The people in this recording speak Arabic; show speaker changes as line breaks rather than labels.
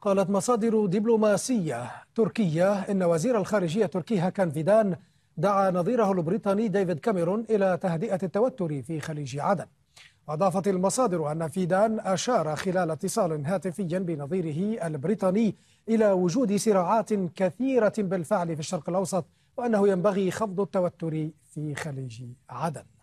قالت مصادر دبلوماسية تركية إن وزير الخارجية التركي هاكان فيدان دعا نظيره البريطاني ديفيد كاميرون إلى تهدئة التوتر في خليج عدن أضافت المصادر أن فيدان أشار خلال اتصال هاتفي بنظيره البريطاني إلى وجود صراعات كثيرة بالفعل في الشرق الأوسط وأنه ينبغي خفض التوتر في خليج عدن